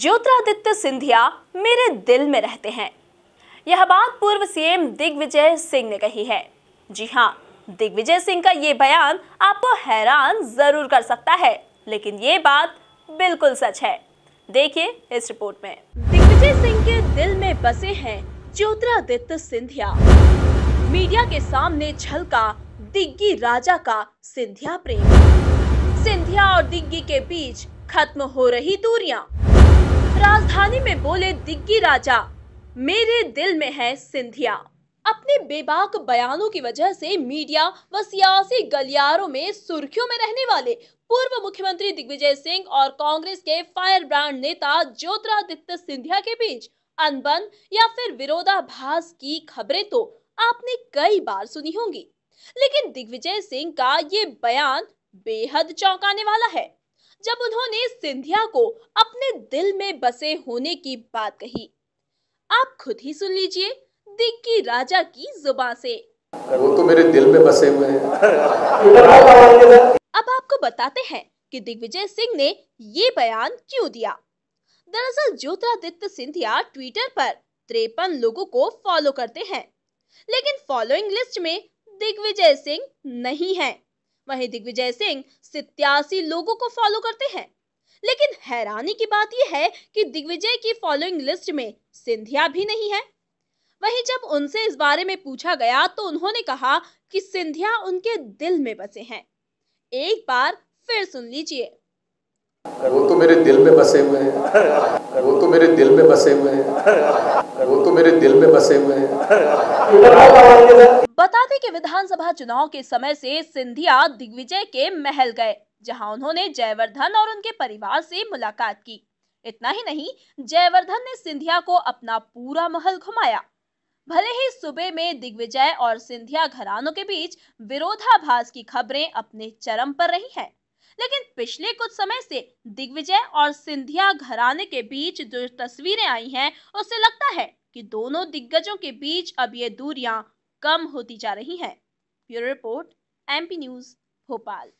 ज्योतिरादित्य सिंधिया मेरे दिल में रहते हैं यह बात पूर्व सीएम दिग्विजय सिंह ने कही है जी हाँ दिग्विजय सिंह का ये बयान आपको हैरान जरूर कर सकता है लेकिन ये बात बिल्कुल सच है देखिए इस रिपोर्ट में दिग्विजय सिंह के दिल में बसे हैं ज्योतिरादित्य सिंधिया मीडिया के सामने छलका दिग्गी राजा का सिंधिया प्रेम सिंधिया और दिग्गी के बीच खत्म हो रही दूरिया राजधानी में बोले दिग्गी राजा मेरे दिल में है सिंधिया अपने बेबाक बयानों की वजह से मीडिया व सियासी गलियारों में सुर्खियों में रहने वाले पूर्व मुख्यमंत्री दिग्विजय सिंह और कांग्रेस के फायर ब्रांड नेता ज्योतिरादित्य सिंधिया के बीच अनबन या फिर विरोधाभास की खबरें तो आपने कई बार सुनी होंगी लेकिन दिग्विजय सिंह का ये बयान बेहद चौंकाने वाला है जब उन्होंने सिंधिया को अपने दिल में बसे होने की बात कही आप खुद ही सुन लीजिए दिग्गी राजा की जुबान से वो तो मेरे दिल में बसे हुए हैं अब आपको बताते हैं कि दिग्विजय सिंह ने ये बयान क्यों दिया दरअसल ज्योतिरादित्य सिंधिया ट्विटर पर त्रेपन लोगों को फॉलो करते हैं लेकिन फॉलोइंग लिस्ट में दिग्विजय सिंह नहीं है वहीं दिग्विजय सिंह सितयासी लोगों को फॉलो करते हैं लेकिन हैरानी की बात यह है कि दिग्विजय की फॉलोइंग लिस्ट में सिंधिया भी नहीं है वहीं जब उनसे इस बारे में पूछा गया तो उन्होंने कहा कि सिंधिया उनके दिल में बसे हैं एक बार फिर सुन लीजिए वो तो मेरे दिल में बसे हुए हैं वो तो मेरे दिल में बसे हुए हैं मेरे दिल में बसे हुए हैं बता दें कि विधानसभा चुनाव के समय से सिंधिया दिग्विजय के महल गए जहां उन्होंने जयवर्धन और उनके परिवार से मुलाकात की इतना ही नहीं जयवर्धन ने सिंधिया को अपना पूरा महल घुमाया भले ही सुबह में दिग्विजय और सिंधिया घरानों के बीच विरोधाभास की खबरें अपने चरम पर रही हैं लेकिन पिछले कुछ समय से दिग्विजय और सिंधिया घराने के बीच जो तस्वीरें आई हैं उससे लगता है कि दोनों दिग्गजों के बीच अब ये दूरियां कम होती जा रही हैं bureau report MP news Bhopal